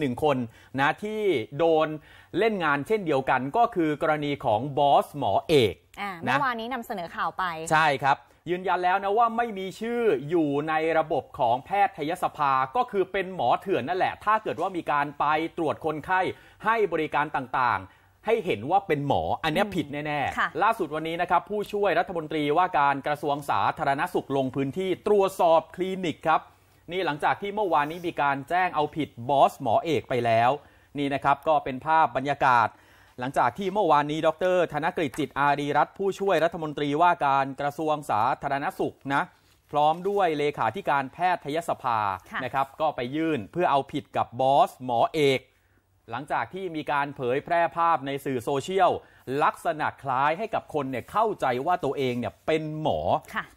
หนึ่งคนนะที่โดนเล่นงานเช่นเดียวกันก็คือกรณีของบอส หมอเอกเมื่อวานนี้นำเสนอข่าวไป ใช่ครับยืนยันแล้วนะว่าไม่มีชื่ออยู่ในระบบของแพทยสภาก็คือเป็นหมอเถื่อน นั่นแหละ ถ้าเกิดว่ามีการไปตรวจคนไข้ให้บริการต่างๆ ให้เห็นว่าเป็นหมออันนี้ผิดแน่ ๆ ล่าสุดวันนี้นะครับผู้ช่วยรัฐมนตรีว่าการกระทรวงสาธารณสุขลงพื้นที่ตรวจสอบคลินิกครับนี่หลังจากที่เมื่อวานนี้มีการแจ้งเอาผิดบอส หมอเอกไปแล้ว นี่นะครับ ก็เป็นภาพบรรยากาศ หลังจากที่เมื่อวานนี้ ดร ธนกฤษจิตอารีรัตผู้ช่วยรัฐมนตรีว่าการกระทรวงสาธารณสุขนะพร้อมด้วยเลขาธิการแพทยสภานะครับก็ไปยื่นเพื่อเอาผิดกับบอส หมอเอกหลังจากที่มีการเผยแพร่ภาพในสื่อโซเชียล ลักษณะคล้ายให้กับคนเนี่ยเข้าใจว่าตัวเองเนี่ยเป็นหมอ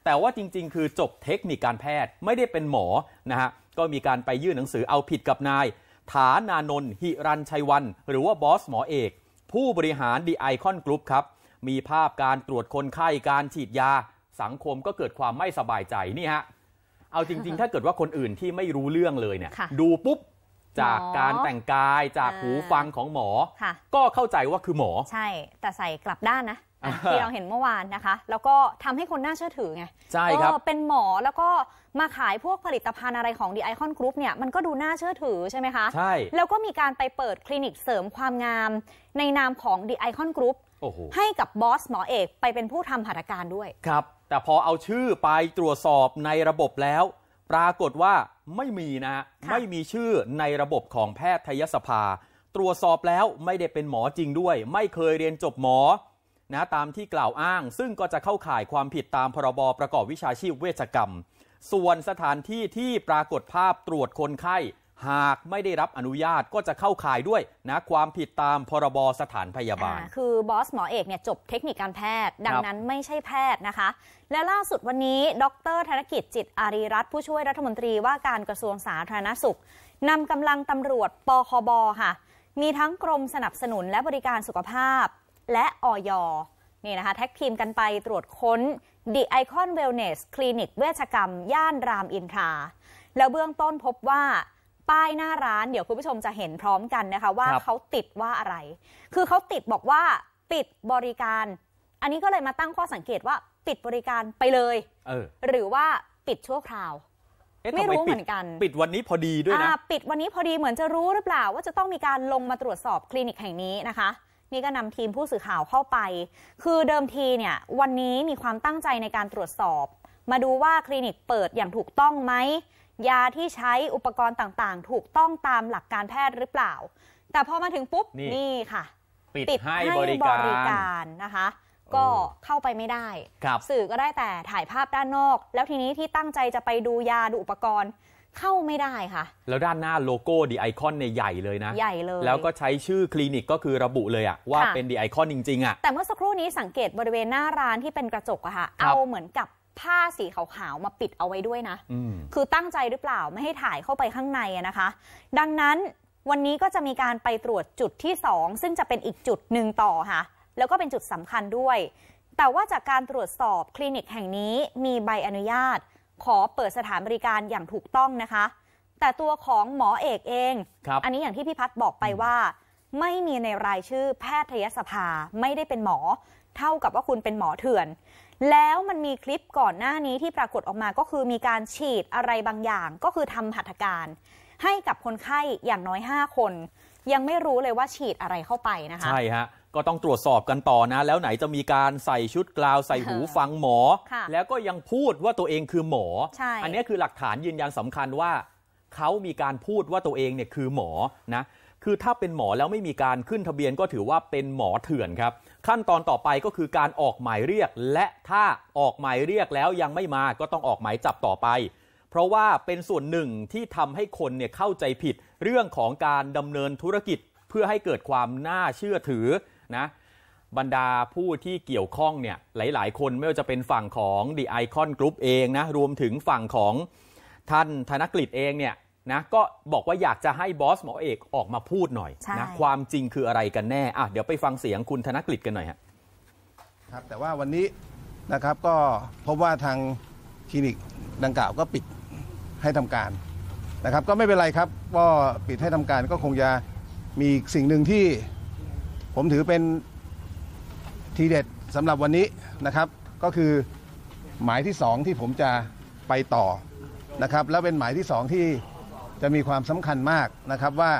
แต่ว่าจริงๆ คือจบเทคนิคการแพทย์ไม่ได้เป็นหมอนะฮะก็มีการไปยื่นหนังสือเอาผิดกับนาย ฐานานนท์หิรันชัยวัน หรือว่าบอสหมอเอก ผู้บริหารดีไอคอนกรุ๊ปครับ มีภาพการตรวจคนไข้การฉีดยา สังคมก็เกิดความไม่สบายใจนี่ฮะเอาจริงๆถ้าเกิดว่าคนอื่นที่ไม่รู้เรื่องเลยเนี่ยดูปุ๊บจากการแต่งกายจากหูฟังของหมอ ก็เข้าใจว่าคือหมอ ใช่แต่ใส่กลับด้านนะที่เราเห็นเมื่อวานนะคะ แล้วก็ทำให้คนน่าเชื่อถือไงใช่ครับเป็นหมอแล้วก็มาขายพวกผลิตภัณฑ์อะไรของดีไอคอนกรุ๊ปเนี่ยมันก็ดูน่าเชื่อถือใช่ไหมคะใช่แล้วก็มีการไปเปิดคลินิกเสริมความงาม ในนามของดีไอคอนกรุ๊ปให้กับบอสหมอเอกไปเป็นผู้ทำผัตการด้วยครับแต่พอเอาชื่อไปตรวจสอบในระบบแล้วปรากฏว่าไม่มีนะฮะไม่มีชื่อในระบบของแพทยสภา ตรวจสอบแล้วไม่ได้เป็นหมอจริงด้วย ไม่เคยเรียนจบหมอนะตามที่กล่าวอ้างซึ่งก็จะเข้าข่ายความผิดตามพรบประกอบวิชาชีพเวชกรรม ส่วนสถานที่ที่ปรากฏภาพตรวจคนไข้หากไม่ได้รับอนุญาตก็จะเข้าข่ายด้วยนะความผิดตามพรบสถานพยาบาลคือบอสหมอเอกเนี่ยจบเทคนิคการแพทย์ดังนั้นไม่ใช่แพทย์นะคะ และล่าสุดวันนี้ ดรธนกิจจิตอารีรัตผู้ช่วยรัฐมนตรีว่าการกระทรวงสาธารณสุขนำกำลังตำรวจปคบค่ะ มีทั้งกรมสนับสนุนและบริการสุขภาพและอยนี่นะคะแท็กทีมกันไปตรวจค้น The Icon Wellness คลินิกเวชกรรมย่านรามอินทราแล้วเบื้องต้นพบว่าป้ายหน้าร้านเดี๋ยวคุณผู้ชมจะเห็นพร้อมกันนะคะว่าเขาติดว่าอะไร คือเขาติดบอกว่าปิดบริการ อันนี้ก็เลยมาตั้งข้อสังเกตว่าปิดบริการไปเลยเออหรือว่าปิดชั่วคราว ไม่รู้เหมือนกัน ปิดวันนี้พอดีด้วยนะปิดวันนี้พอดีเหมือนจะรู้หรือเปล่าว่าจะต้องมีการลงมาตรวจสอบคลินิกแห่งนี้นะคะ นี่ก็นำทีมผู้สื่อข่าวเข้าไป คือเดิมทีเนี่ยวันนี้มีความตั้งใจในการตรวจสอบ มาดูว่าคลินิกเปิดอย่างถูกต้องไหมยาที่ใช้อุปกรณ์ต่างๆ ถูกต้องตามหลักการแพทย์หรือเปล่า แต่พอมาถึงปุ๊บนี่ค่ะ ปิดให้บริการนะคะ ก็เข้าไปไม่ได้ สื่อก็ได้แต่ถ่ายภาพด้านนอก แล้วทีนี้ที่ตั้งใจจะไปดูยาดูอุปกรณ์เข้าไม่ได้ค่ะ แล้วด้านหน้าโลโก้ดีไอคอนในใหญ่เลยนะ ใหญ่เลย แล้วก็ใช้ชื่อคลินิกก็คือระบุเลยอะว่าเป็นดีไอคอนจริงๆอะแต่เมื่อสักครู่นี้สังเกตบริเวณหน้าร้านที่เป็นกระจกอะค่ะเอาเหมือนกับผ้าสีขาวๆมาปิดเอาไว้ด้วยนะ คือตั้งใจหรือเปล่าไม่ให้ถ่ายเข้าไปข้างในนะคะ ดังนั้นวันนี้ก็จะมีการไปตรวจจุดที่ 2 ซึ่งจะเป็นอีกจุดหนึ่งต่อค่ะ แล้วก็เป็นจุดสำคัญด้วย แต่ว่าจากการตรวจสอบคลินิกแห่งนี้ มีใบอนุญาต ขอเปิดสถานบริการอย่างถูกต้องนะคะ แต่ตัวของหมอเอกเอง อันนี้อย่างที่พี่พัฒบอกไปว่าไม่มีในรายชื่อแพทยสภาไม่ได้เป็นหมอ เท่ากับว่าคุณเป็นหมอเถื่อน แล้วมันมีคลิปก่อนหน้านี้ที่ปรากฏออกมาก็คือมีการฉีดอะไรบางอย่าง ก็คือทำหัตถการ ให้กับคนไข้อย่างน้อย 5 คน ยังไม่รู้เลยว่าฉีดอะไรเข้าไปนะคะใช่ฮะก็ต้องตรวจสอบกันต่อนะ แล้วไหนจะมีการใส่ชุดกลาวใส่หูฟังหมอ แล้วก็ยังพูดว่าตัวเองคือหมอ อันนี้คือหลักฐานยืนยันสำคัญว่าเขามีการพูดว่าตัวเองเนี่ยคือหมอนะคือถ้าเป็นหมอแล้วไม่มีการขึ้นทะเบียนก็ถือว่าเป็นหมอเถื่อน ครับ ขั้นตอนต่อไปก็คือการออกหมายเรียก และถ้าออกหมายเรียกแล้วยังไม่มาก็ต้องออกหมายจับต่อไป เพราะว่าเป็นส่วนหนึ่งที่ทำให้คนเนี่ยเข้าใจผิดเรื่องของการดำเนินธุรกิจเพื่อให้เกิดความน่าเชื่อถือนะบรรดาผู้ที่เกี่ยวข้องเนี่ยหลายๆคนไม่ว่าจะเป็นฝั่งของ The Icon Group เองนะรวมถึงฝั่งของท่านธนกฤษเองเนี่ยนะก็บอกว่าอยากจะให้บอสหมอเอกออกมาพูดหน่อยนะความจริงคืออะไรกันแน่อ่ะเดี๋ยวไปฟังเสียงคุณธนกฤษกันหน่อยฮะครับแต่ว่าวันนี้นะครับก็พบว่าทางคลินิกดังกล่าวก็ปิดให้ทำการนะครับ ก็ไม่เป็นไรครับก็ปิดให้ทำการก็คงจะมีสิ่งหนึ่งที่ ผมถือเป็นทีเด็ดสำหรับวันนี้นะครับ ก็คือหมายที่สองที่ผมจะไปต่อนะครับ แล้วเป็นหมายที่สองที่จะมีความสำคัญมากนะครับว่า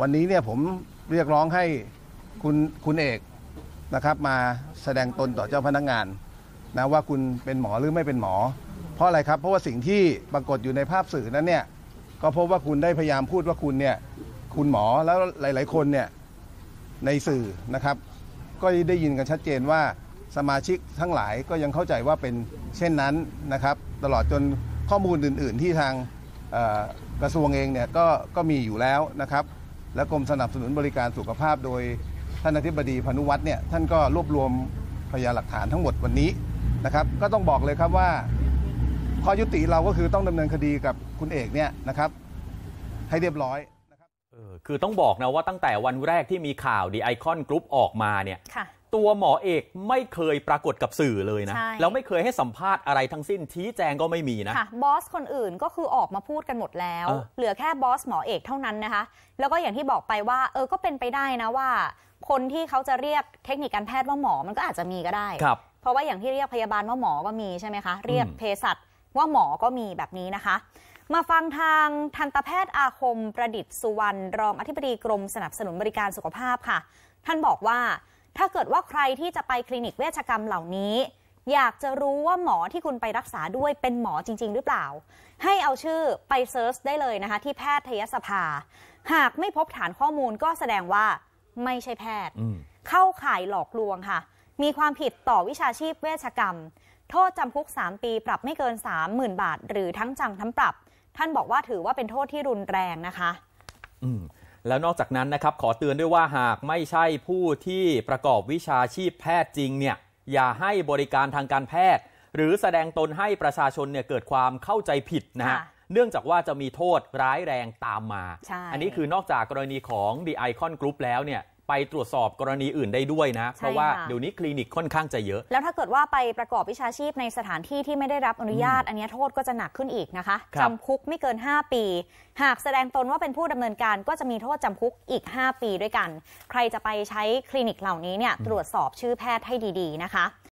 วันนี้เนี่ยผมเรียกร้องให้คุณคุณเอกนะครับ มาแสดงตนต่อเจ้าพนักงานนะว่าคุณเป็นหมอหรือไม่เป็นหมอ เพราะอะไรครับเพราะว่าสิ่งที่ปรากฏอยู่ในภาพสื่อนั้นเนี่ยก็พบว่าคุณได้พยายามพูดว่าคุณเนี่ยคุณหมอแล้วหลาย ๆ คนเนี่ยในสื่อนะครับ ก็ได้ยินกันชัดเจนว่าสมาชิกทั้งหลายก็ยังเข้าใจว่าเป็นเช่นนั้นนะครับตลอดจนข้อมูลอื่น ๆที่ทางกระทรวงเองเนี่ยก็ก็มีอยู่แล้วนะครับ และกรมสนับสนุนบริการสุขภาพโดยท่านอธิบดีพนุวัฒน์เนี่ยท่านก็รวบรวมพยานหลักฐานทั้งหมดวันนี้นะครับ ก็ต้องบอกเลยครับว่า ข้อยุติเราก็คือต้องดำเนินคดีกับคุณเอกเนี่ยนะครับ ให้เรียบร้อยคือต้องบอกนะว่าตั้งแต่วันแรกที่มีข่าวดีไอคอนกรุ๊ปออกมาเนี่ยตัวหมอเอกไม่เคยปรากฏกับสื่อเลยนะ แล้วไม่เคยให้สัมภาษณ์อะไรทั้งสิ้นชี้แจงก็ไม่มีนะะบอสคนอื่นก็คือออกมาพูดกันหมดแล้ว เหลือแค่บอสหมอเอกเท่านั้นนะคะ แล้วก็อย่างที่บอกไปว่าเออ ก็เป็นไปได้นะว่า คนที่เขาจะเรียกเทคนิคการแพทย์ว่าหมอมันก็อาจจะมีก็ได้ครับเพราะว่าอย่างที่เรียกพยาบาลว่าหมอก็มีใช่ไหมคะ เรียกเภสัชว่าหมอก็มีแบบนี้นะคะ มาฟังทางทันตแพทย์อาคม ประดิษฐ์สุวรรณรองอธิบดีกรมสนับสนุนบริการสุขภาพค่ะ ท่านบอกว่าถ้าเกิดว่าใครที่จะไปคลินิกเวชกรรมเหล่านี้ อยากจะรู้ว่าหมอที่คุณไปรักษาด้วยเป็นหมอจริง ๆ หรือเปล่า ให้เอาชื่อไปเซิร์ชได้เลยนะคะ ที่แพทยสภา หากไม่พบฐานข้อมูลก็แสดงว่าไม่ใช่แพทย์ เข้าข่ายหลอกลวงค่ะ มีความผิดต่อวิชาชีพเวชกรรม โทษจำคุก 3ปี ปรับไม่เกิน30,000บาท หรือทั้งจำทั้งปรับ ท่านบอกว่าถือว่าเป็นโทษที่รุนแรงนะคะแล้วนอกจากนั้นนะครับขอเตือนด้วยว่าหากไม่ใช่ผู้ที่ประกอบวิชาชีพแพทย์จริงเนี่ยอย่าให้บริการทางการแพทย์ หรือแสดงตนให้ประชาชนเนี่ยเกิดความเข้าใจผิดนะฮะเนื่องจากว่าจะมีโทษร้ายแรงตามมา อันนี้คือนอกจากกรณีของ The Icon Group แล้วเนี่ยไปตรวจสอบกรณีอื่นได้ด้วยนะ เพราะว่าเดี๋ยวนี้คลินิกค่อนข้างจะเยอะ แล้วถ้าเกิดว่าไปประกอบวิชาชีพในสถานที่ที่ไม่ได้รับอนุญาต อันนี้โทษก็จะหนักขึ้นอีกนะคะจำคุกไม่เกิน 5 ปี หากแสดงตนว่าเป็นผู้ดำเนินการก็จะมีโทษจำคุกอีก 5 ปีด้วยกัน ใครจะไปใช้คลินิกเหล่านี้เนี่ยตรวจสอบชื่อแพทย์ให้ดี ๆนะคะ